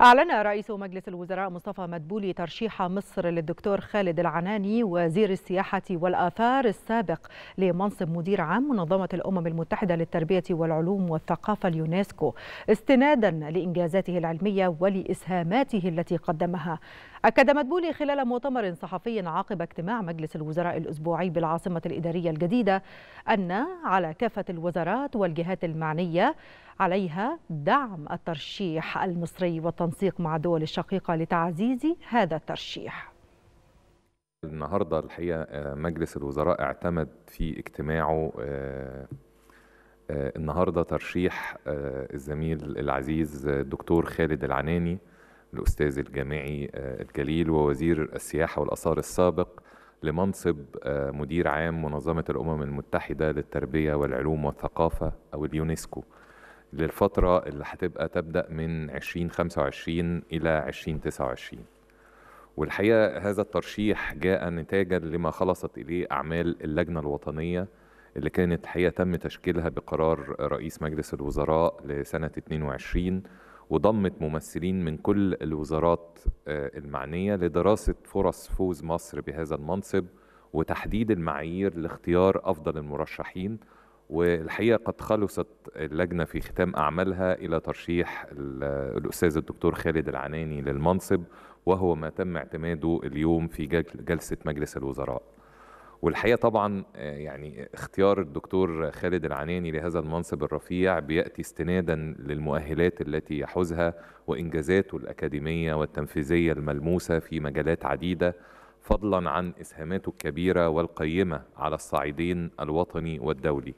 أعلن رئيس مجلس الوزراء مصطفى مدبولي ترشيح مصر للدكتور خالد العناني وزير السياحة والآثار السابق لمنصب مدير عام منظمة الأمم المتحدة للتربية والعلوم والثقافة اليونسكو استنادا لإنجازاته العلمية ولإسهاماته التي قدمها أكد مدبولي خلال مؤتمر صحفي عقب اجتماع مجلس الوزراء الأسبوعي بالعاصمة الإدارية الجديدة أن على كافة الوزارات والجهات المعنية عليها دعم الترشيح المصري والتنسيق مع دول الشقيقة لتعزيز هذا الترشيح النهاردة الحقيقة آه، مجلس الوزراء اعتمد في اجتماعه آه، آه، النهاردة ترشيح الزميل العزيز الدكتور خالد العناني الأستاذ الجامعي الجليل ووزير السياحة والآثار السابق لمنصب مدير عام منظمة الأمم المتحدة للتربية والعلوم والثقافة أو اليونسكو للفترة اللي هتبقى تبدأ من 2025 إلى 2029 والحقيقة هذا الترشيح جاء نتاجا لما خلصت إليه أعمال اللجنة الوطنية اللي كانت الحقيقة تم تشكيلها بقرار رئيس مجلس الوزراء لسنة 22 وضمت ممثلين من كل الوزارات آه، المعنية لدراسة فرص فوز مصر بهذا المنصب وتحديد المعايير لاختيار أفضل المرشحين والحقيقه قد خلصت اللجنه في ختام اعمالها الى ترشيح الاستاذ الدكتور خالد العناني للمنصب وهو ما تم اعتماده اليوم في جلسه مجلس الوزراء. والحقيقه طبعا آه، يعني اختيار الدكتور خالد العناني لهذا المنصب الرفيع بياتي استنادا للمؤهلات التي يحوزها وانجازاته الاكاديميه والتنفيذيه الملموسه في مجالات عديده فضلا عن اسهاماته الكبيره والقيمه على الصعيدين الوطني والدولي